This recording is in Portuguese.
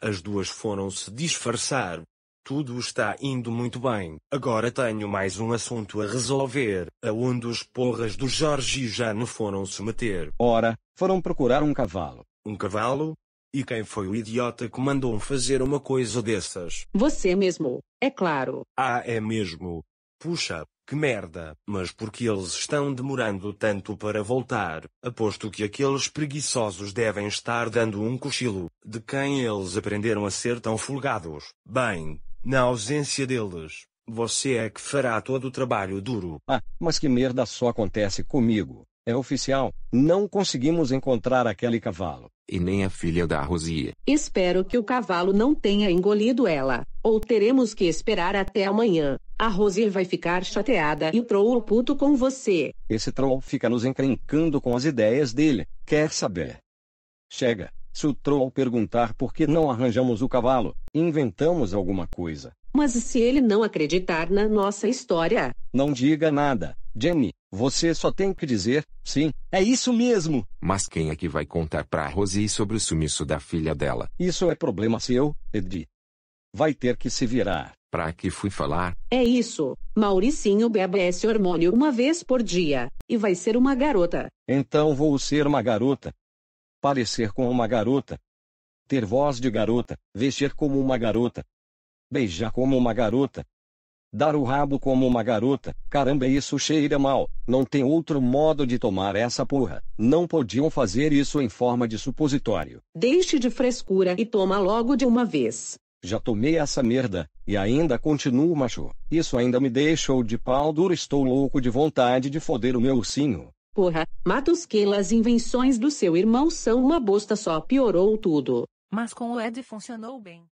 As duas foram se disfarçar. Tudo está indo muito bem. Agora tenho mais um assunto a resolver. Aonde os porras do Jorge e Jano foram se meter? Ora, foram procurar um cavalo. Um cavalo? E quem foi o idiota que mandou fazer uma coisa dessas? Você mesmo, é claro. Ah, é mesmo. Puxa, que merda, mas porque eles estão demorando tanto para voltar? Aposto que aqueles preguiçosos devem estar dando um cochilo. De quem eles aprenderam a ser tão folgados? Bem, na ausência deles, você é que fará todo o trabalho duro. Ah, mas que merda só acontece comigo. É oficial, não conseguimos encontrar aquele cavalo. E nem a filha da Rosia. Espero que o cavalo não tenha engolido ela, ou teremos que esperar até amanhã. A Rosie vai ficar chateada e o troll puto com você. Esse troll fica nos encrencando com as ideias dele, quer saber? Chega, se o troll perguntar por que não arranjamos o cavalo, inventamos alguma coisa. Mas se ele não acreditar na nossa história? Não diga nada, Jenny. Você só tem que dizer, sim, é isso mesmo. Mas quem é que vai contar pra Rosie sobre o sumiço da filha dela? Isso é problema seu, Edi. Vai ter que se virar. Pra que fui falar? É isso. Mauricinho bebe esse hormônio uma vez por dia, e vai ser uma garota. Então vou ser uma garota. Parecer com uma garota. Ter voz de garota, vestir como uma garota. Beijar como uma garota. Dar o rabo como uma garota, caramba, isso cheira mal. Não tem outro modo de tomar essa porra. Não podiam fazer isso em forma de supositório. Deixe de frescura e toma logo de uma vez. Já tomei essa merda, e ainda continuo macho. Isso ainda me deixou de pau duro. Estou louco de vontade de foder o meu ursinho. Porra, Matusquela, as invenções do seu irmão são uma bosta, só piorou tudo. Mas com o Ed funcionou bem.